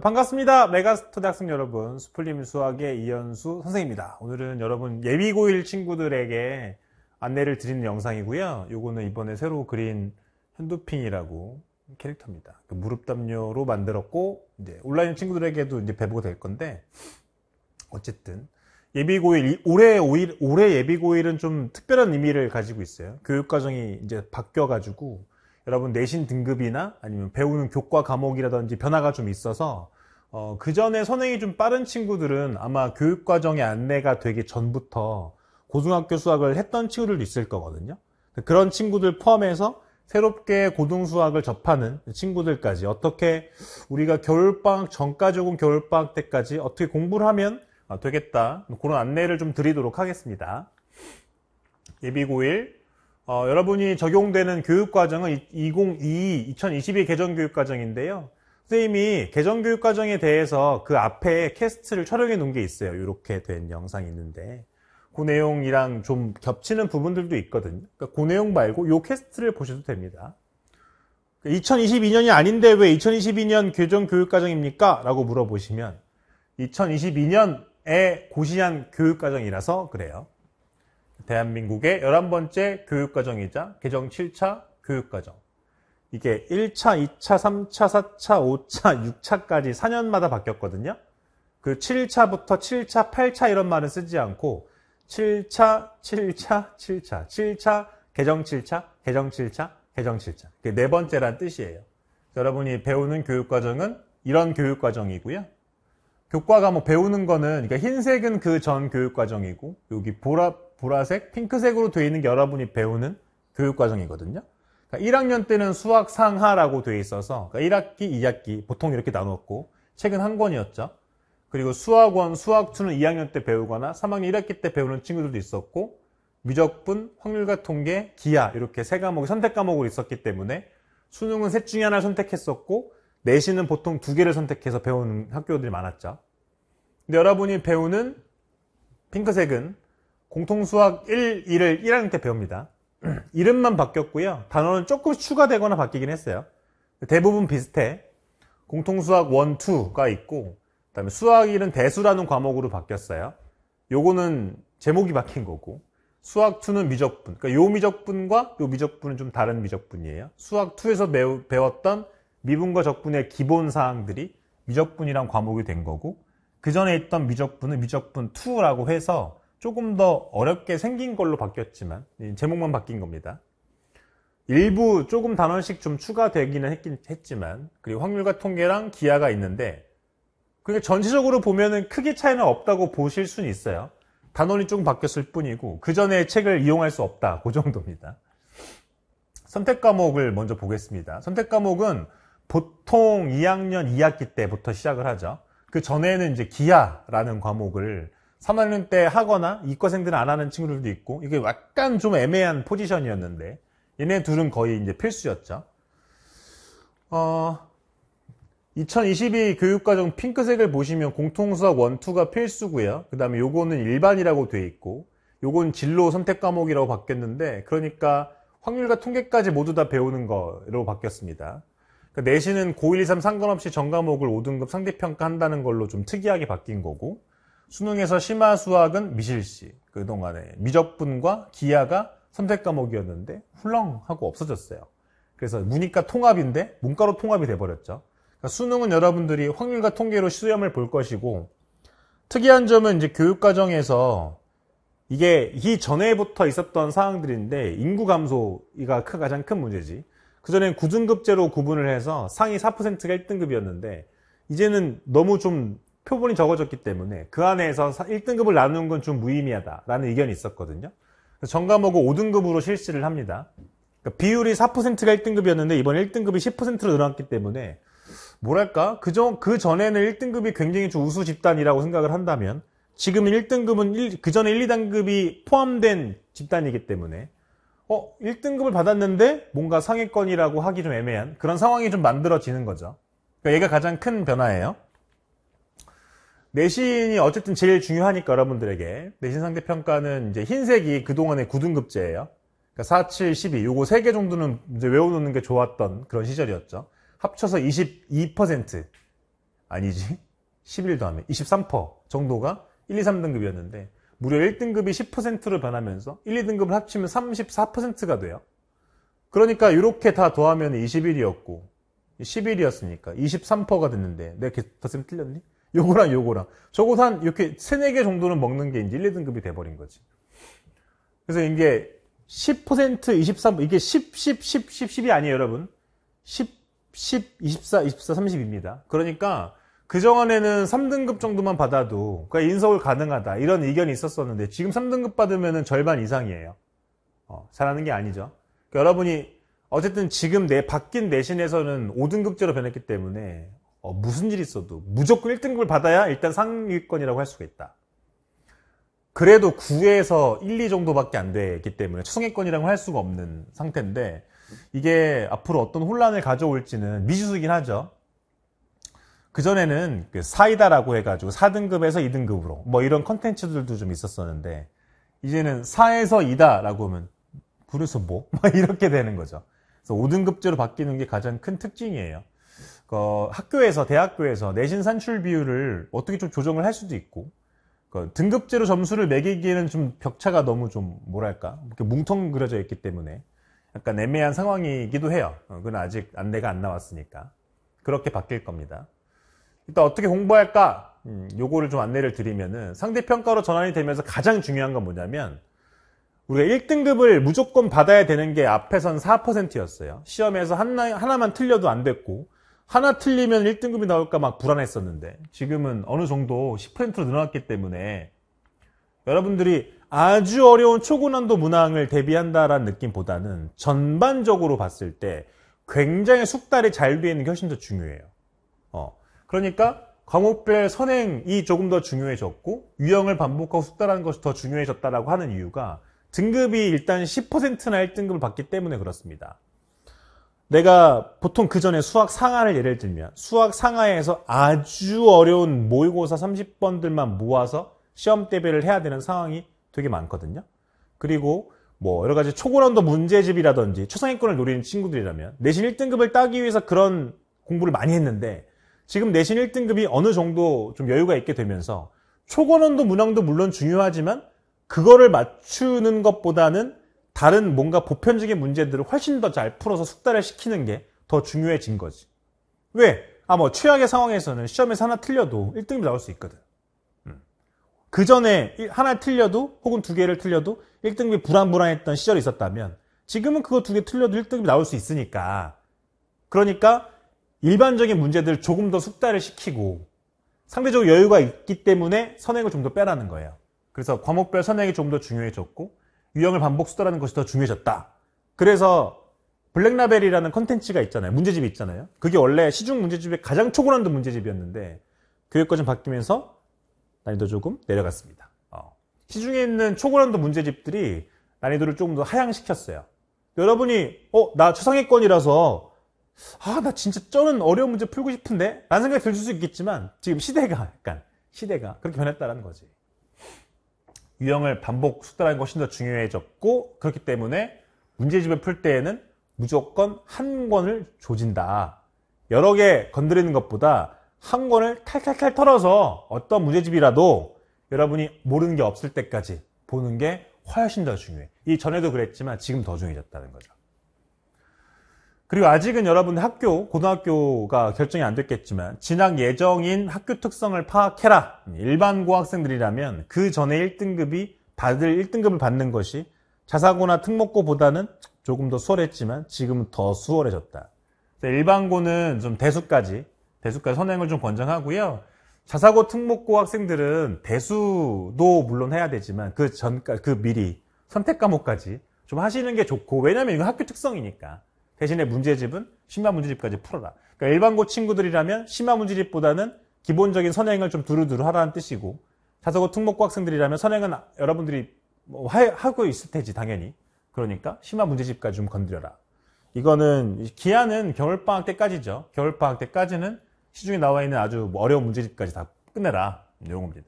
반갑습니다. 메가스터 디학생 여러분, 수풀림 수학의 이현수 선생입니다. 오늘은 여러분 예비고일 친구들에게 안내를 드리는 영상이고요. 요거는 이번에 새로 그린 핸드핑이라고 캐릭터입니다. 그 무릎 담요로 만들었고 이제 온라인 친구들에게도 이제 배부가 될 건데 어쨌든 예비고일 올해 오일 올해 예비고일은 좀 특별한 의미를 가지고 있어요. 교육과정이 이제 바뀌어가지고 여러분 내신 등급이나 아니면 배우는 교과 과목이라든지 변화가 좀 있어서 어, 그 전에 선행이 좀 빠른 친구들은 아마 교육과정의 안내가 되기 전부터 고등학교 수학을 했던 친구들도 있을 거거든요. 그런 친구들 포함해서 새롭게 고등수학을 접하는 친구들까지 어떻게 우리가 겨울방학 전까지 혹은 겨울방학 때까지 어떻게 공부를 하면 아, 되겠다 그런 안내를 좀 드리도록 하겠습니다. 예비고1 어, 여러분이 적용되는 교육과정은 2022, 2022 개정교육과정인데요. 선생님이 개정교육 과정에 대해서 그 앞에 캐스트를 촬영해 놓은 게 있어요. 이렇게 된 영상이 있는데 그 내용이랑 좀 겹치는 부분들도 있거든요. 그러니까 그 내용 말고 이 캐스트를 보셔도 됩니다. 2022년이 그러니까 아닌데 왜 2022년 개정교육 과정입니까? 라고 물어보시면 2022년에 고시한 교육 과정이라서 그래요. 대한민국의 11번째 교육 과정이자 개정 7차 교육 과정. 이게 1차, 2차, 3차, 4차, 5차, 6차까지 4년마다 바뀌었거든요. 그 7차부터 7차, 8차 이런 말은 쓰지 않고 7차, 7차, 7차, 7차, 개정 7차, 개정 7차, 개정 7차. 그 네 번째란 뜻이에요. 여러분이 배우는 교육과정은 이런 교육과정이고요. 교과 과목 뭐 배우는 거는 그러니까 흰색은 그 전 교육과정이고 여기 보라, 보라색, 핑크색으로 되어 있는 게 여러분이 배우는 교육과정이거든요. 1학년 그러니까 때는 수학 상하라고 돼 있어서 1학기, 그러니까 2학기 보통 이렇게 나눴고 책은 한 권이었죠. 그리고 수학원, 수학2는 2학년 때 배우거나 3학년 1학기 때 배우는 친구들도 있었고 미적분, 확률과 통계, 기하 이렇게 세 과목이 선택 과목으로 있었기 때문에 수능은 셋 중에 하나를 선택했었고 내신은 보통 두 개를 선택해서 배우는 학교들이 많았죠. 근데 여러분이 배우는 핑크색은 공통수학 1, 2를 1학년 때 배웁니다. 이름만 바뀌었고요. 단어는 조금 추가되거나 바뀌긴 했어요. 대부분 비슷해. 공통수학 1, 2가 있고 그 다음에 수학 1은 대수라는 과목으로 바뀌었어요. 요거는 제목이 바뀐 거고 수학 2는 미적분. 그러니까 요 미적분과 요 미적분은 좀 다른 미적분이에요. 수학 2에서 매우, 배웠던 미분과 적분의 기본 사항들이 미적분이란 과목이 된 거고 그 전에 있던 미적분은 미적분 2라고 해서 조금 더 어렵게 생긴 걸로 바뀌었지만 제목만 바뀐 겁니다. 일부 조금 단원씩 좀 추가되기는 했긴 했지만 그리고 확률과 통계랑 기하가 있는데 그러니까 전체적으로 보면은 크게 차이는 없다고 보실 수는 있어요. 단원이 조금 바뀌었을 뿐이고 그 전에 책을 이용할 수 없다 그 정도입니다. 선택 과목을 먼저 보겠습니다. 선택 과목은 보통 2학년 2학기 때부터 시작을 하죠. 그 전에는 이제 기하라는 과목을 3학년 때 하거나 이과생들은 안 하는 친구들도 있고 이게 약간 좀 애매한 포지션이었는데 얘네 둘은 거의 이제 필수였죠. 어, 2022 교육과정 핑크색을 보시면 공통수학 1, 2가 필수고요. 그 다음에 요거는 일반이라고 돼 있고 요건 진로 선택 과목이라고 바뀌었는데 그러니까 확률과 통계까지 모두 다 배우는 거로 바뀌었습니다. 그러니까 내신은 고1, 2, 3 상관없이 전 과목을 5등급 상대평가한다는 걸로 좀 특이하게 바뀐 거고 수능에서 심화 수학은 미실시 그동안에 미적분과 기하가 선택 과목이었는데 훌렁하고 없어졌어요. 그래서 문이과 통합인데 문과로 통합이 돼버렸죠. 그러니까 수능은 여러분들이 확률과 통계로 시험을 볼 것이고 특이한 점은 이제 교육과정에서 이게 이 전에부터 있었던 사항들인데 인구 감소가 가장 큰 문제지. 그전엔 9등급제로 구분을 해서 상위 4%가 1등급이었는데 이제는 너무 좀 표본이 적어졌기 때문에 그 안에서 1등급을 나누는 건 좀 무의미하다라는 의견이 있었거든요. 전과목을 5등급으로 실시를 합니다. 그러니까 비율이 4%가 1등급이었는데 이번 1등급이 10%로 늘어났기 때문에 뭐랄까 그, 전, 그 전에는 1등급이 굉장히 좀 우수 집단이라고 생각을 한다면 지금 1등급은 그 전에 1, 2단급이 포함된 집단이기 때문에 어 1등급을 받았는데 뭔가 상위권이라고 하기 좀 애매한 그런 상황이 좀 만들어지는 거죠. 그러니까 얘가 가장 큰 변화예요. 내신이 어쨌든 제일 중요하니까 여러분들에게 내신 상대평가는 이제 흰색이 그동안의 9등급제예요. 그러니까 4, 7, 12 요거 3개 정도는 이제 외워놓는 게 좋았던 그런 시절이었죠. 합쳐서 22% 아니지 11 더하면 23% 정도가 1, 2, 3등급이었는데 무려 1등급이 10%로 변하면서 1, 2등급을 합치면 34%가 돼요. 그러니까 이렇게 다 더하면 21이었고 11이었으니까 23%가 됐는데 내가 더 쓰면 틀렸니? 요거랑 요거랑. 저어도한 이렇게 3, 4개 정도는 먹는 게 이제 1, 2등급이 돼버린 거지. 그래서 이게 10%, 23, 이게 10, 10, 10, 10, 10이 아니에요, 여러분. 10, 10, 24, 24, 30입니다. 그러니까 그전에는 정 3등급 정도만 받아도 그러니까 인서울 가능하다 이런 의견이 있었었는데 지금 3등급 받으면 절반 이상이에요. 어, 잘하는 게 아니죠. 그러니까 여러분이 어쨌든 지금 내 바뀐 내신에서는 5등급제로 변했기 때문에 어, 무슨 일이 있어도 무조건 1등급을 받아야 일단 상위권이라고 할 수가 있다. 그래도 9에서 1, 2 정도밖에 안 되기 때문에 최상위권이라고 할 수가 없는 상태인데 이게 앞으로 어떤 혼란을 가져올지는 미지수이긴 하죠. 그전에는 그 사이다라고 해가지고 4등급에서 2등급으로 뭐 이런 컨텐츠들도 좀 있었었는데 이제는 4에서 2다라고 하면 그래서 뭐? 막 이렇게 되는 거죠. 그래서 5등급제로 바뀌는 게 가장 큰 특징이에요. 그 학교에서 대학교에서 내신 산출 비율을 어떻게 좀 조정을 할 수도 있고 그 등급제로 점수를 매기기에는 좀 격차가 너무 좀 뭐랄까 이렇게 뭉텅 그려져 있기 때문에 약간 애매한 상황이기도 해요. 어, 그건 아직 안내가 안 나왔으니까 그렇게 바뀔 겁니다. 일단 어떻게 공부할까? 음, 요거를 좀 안내를 드리면은 상대평가로 전환이 되면서 가장 중요한 건 뭐냐면 우리가 1등급을 무조건 받아야 되는 게 앞에선 4%였어요. 시험에서 하나, 하나만 틀려도 안 됐고 하나 틀리면 1등급이 나올까 막 불안했었는데 지금은 어느 정도 10%로 늘어났기 때문에 여러분들이 아주 어려운 초고난도 문항을 대비한다라는 느낌보다는 전반적으로 봤을 때 굉장히 숙달이 잘 되어 있는 게 훨씬 더 중요해요. 어. 그러니까 과목별 선행이 조금 더 중요해졌고 유형을 반복하고 숙달하는 것이 더 중요해졌다라고 하는 이유가 등급이 일단 10%나 1등급을 받기 때문에 그렇습니다. 내가 보통 그 전에 수학 상하를 예를 들면 수학 상하에서 아주 어려운 모의고사 30번들만 모아서 시험 대비를 해야 되는 상황이 되게 많거든요. 그리고 뭐 여러 가지 초고난도 문제집이라든지 초상위권을 노리는 친구들이라면 내신 1등급을 따기 위해서 그런 공부를 많이 했는데 지금 내신 1등급이 어느 정도 좀 여유가 있게 되면서 초고난도 문항도 물론 중요하지만 그거를 맞추는 것보다는 다른 뭔가 보편적인 문제들을 훨씬 더 잘 풀어서 숙달을 시키는 게 더 중요해진 거지. 왜? 아, 뭐, 최악의 상황에서는 시험에서 하나 틀려도 1등이 나올 수 있거든. 음. 그 전에 하나 틀려도 혹은 두 개를 틀려도 1등이 급 불안불안했던 시절이 있었다면 지금은 그거 두 개 틀려도 1등이 나올 수 있으니까. 그러니까 일반적인 문제들 조금 더 숙달을 시키고 상대적으로 여유가 있기 때문에 선행을 좀 더 빼라는 거예요. 그래서 과목별 선행이 좀 더 중요해졌고 유형을 반복 수다라는 것이 더 중요해졌다. 그래서 블랙라벨이라는 컨텐츠가 있잖아요. 문제집이 있잖아요. 그게 원래 시중 문제집의 가장 초고난도 문제집이었는데 교육과 정 바뀌면서 난이도 조금 내려갔습니다. 어. 시중에 있는 초고난도 문제집들이 난이도를 조금 더 하향시켰어요. 여러분이 어나 최상위권이라서 아나 진짜 저는 어려운 문제 풀고 싶은데 라는 생각이 들 수 있겠지만 지금 시대가 약간 시대가 그렇게 변했다는 거지. 유형을 반복 숙달하는 것이 더 중요해졌고 그렇기 때문에 문제집을 풀 때에는 무조건 한 권을 조진다. 여러 개 건드리는 것보다 한 권을 탈탈탈 털어서 어떤 문제집이라도 여러분이 모르는 게 없을 때까지 보는 게 훨씬 더 중요해. 이 전에도 그랬지만 지금 더 중요해졌다는 거죠. 그리고 아직은 여러분 학교, 고등학교가 결정이 안 됐겠지만 진학 예정인 학교 특성을 파악해라. 일반 고학생들이라면 그 전에 1등급이 받을 1등급을 받는 것이 자사고나 특목고보다는 조금 더 수월했지만 지금은 더 수월해졌다. 일반고는 좀 대수까지 대수까지 선행을 좀 권장하고요. 자사고 특목고 학생들은 대수도 물론 해야 되지만 그전까그 미리 선택 과목까지 좀 하시는 게 좋고 왜냐하면 이건 학교 특성이니까. 대신에 문제집은 심화 문제집까지 풀어라. 그러니까 일반고 친구들이라면 심화 문제집보다는 기본적인 선행을 좀 두루두루 하라는 뜻이고 자사고 특목고 학생들이라면 선행은 여러분들이 뭐 하, 하고 있을 테지 당연히. 그러니까 심화 문제집까지 좀 건드려라. 이거는 기한은 겨울방학 때까지죠. 겨울방학 때까지는 시중에 나와 있는 아주 뭐 어려운 문제집까지 다 끝내라 내용입니다.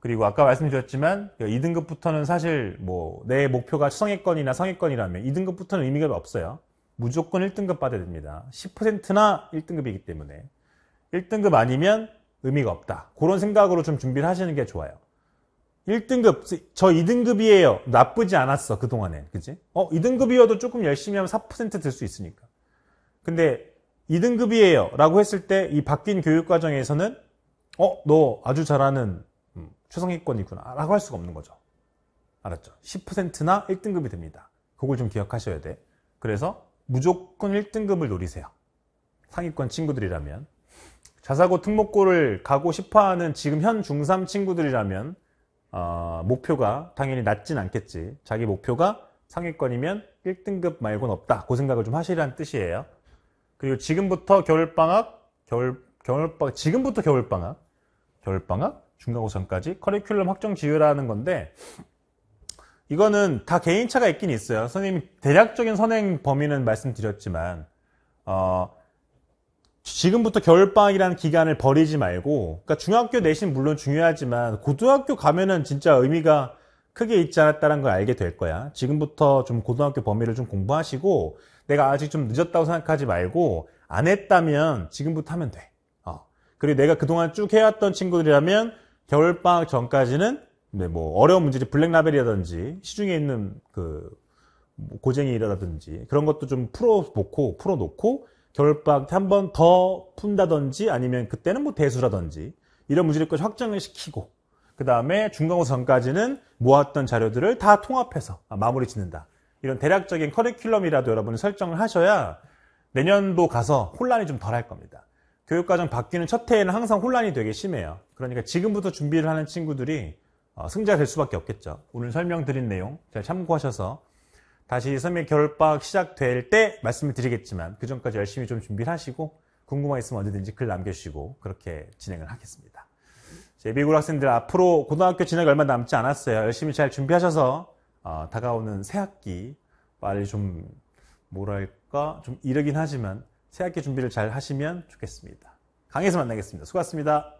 그리고 아까 말씀드렸지만 2등급부터는 그 사실 뭐 내 목표가 성의권이나 성의권이라면 2등급부터는 의미가 없어요. 무조건 1등급 받아야 됩니다. 10%나 1등급이기 때문에 1등급 아니면 의미가 없다. 그런 생각으로 좀 준비를 하시는 게 좋아요. 1등급, 저 2등급이에요. 나쁘지 않았어, 그동안엔. 그치 어, 2등급이어도 조금 열심히 하면 4%들 수 있으니까. 근데 2등급이에요. 라고 했을 때 이 바뀐 교육과정에서는 어, 너 아주 잘하는 음, 최상위권이구나. 라고 할 수가 없는 거죠. 알았죠? 10%나 1등급이 됩니다. 그걸 좀 기억하셔야 돼. 그래서 무조건 1등급을 노리세요. 상위권 친구들이라면. 자사고 특목고를 가고 싶어하는 지금 현 중3 친구들이라면 어, 목표가 당연히 낮진 않겠지. 자기 목표가 상위권이면 1등급 말곤 없다. 그 생각을 좀 하시라는 뜻이에요. 그리고 지금부터 겨울방학, 겨울, 겨울방 지금부터 겨울방학, 겨울방학, 중간고사까지 커리큘럼 확정 지으라는 건데 이거는 다 개인차가 있긴 있어요. 선생님이 대략적인 선행 범위는 말씀드렸지만 어, 지금부터 겨울방학이라는 기간을 버리지 말고 그러니까 중학교 내신 물론 중요하지만 고등학교 가면은 진짜 의미가 크게 있지 않았다는 걸 알게 될 거야. 지금부터 좀 고등학교 범위를 좀 공부하시고 내가 아직 좀 늦었다고 생각하지 말고 안 했다면 지금부터 하면 돼. 어. 그리고 내가 그동안 쭉 해왔던 친구들이라면 겨울방학 전까지는 네, 뭐 어려운 문제 이 블랙라벨이라든지 시중에 있는 그 뭐 고쟁이라든지 그런 것도 좀 풀어놓고 풀어놓고 겨울방학 때한번 더 푼다든지 아니면 그때는 뭐 대수라든지 이런 문제들까지 확정을 시키고 그 다음에 중간고 전까지는 모았던 자료들을 다 통합해서 아, 마무리 짓는다. 이런 대략적인 커리큘럼이라도 여러분이 설정을 하셔야 내년도 가서 혼란이 좀 덜할 겁니다. 교육과정 바뀌는 첫 해에는 항상 혼란이 되게 심해요. 그러니까 지금부터 준비를 하는 친구들이 어, 승자가 될 수밖에 없겠죠. 오늘 설명드린 내용 잘 참고하셔서 다시 섬의 겨울방 시작될 때 말씀을 드리겠지만 그 전까지 열심히 좀 준비를 하시고 궁금한 있으면 언제든지 글 남겨주시고 그렇게 진행을 하겠습니다. 예비군 학생들 앞으로 고등학교 진학이 얼마 남지 않았어요. 열심히 잘 준비하셔서 어, 다가오는 새학기 빨리 좀 뭐랄까 좀 이르긴 하지만 새학기 준비를 잘 하시면 좋겠습니다. 강의에서 만나겠습니다. 수고하셨습니다.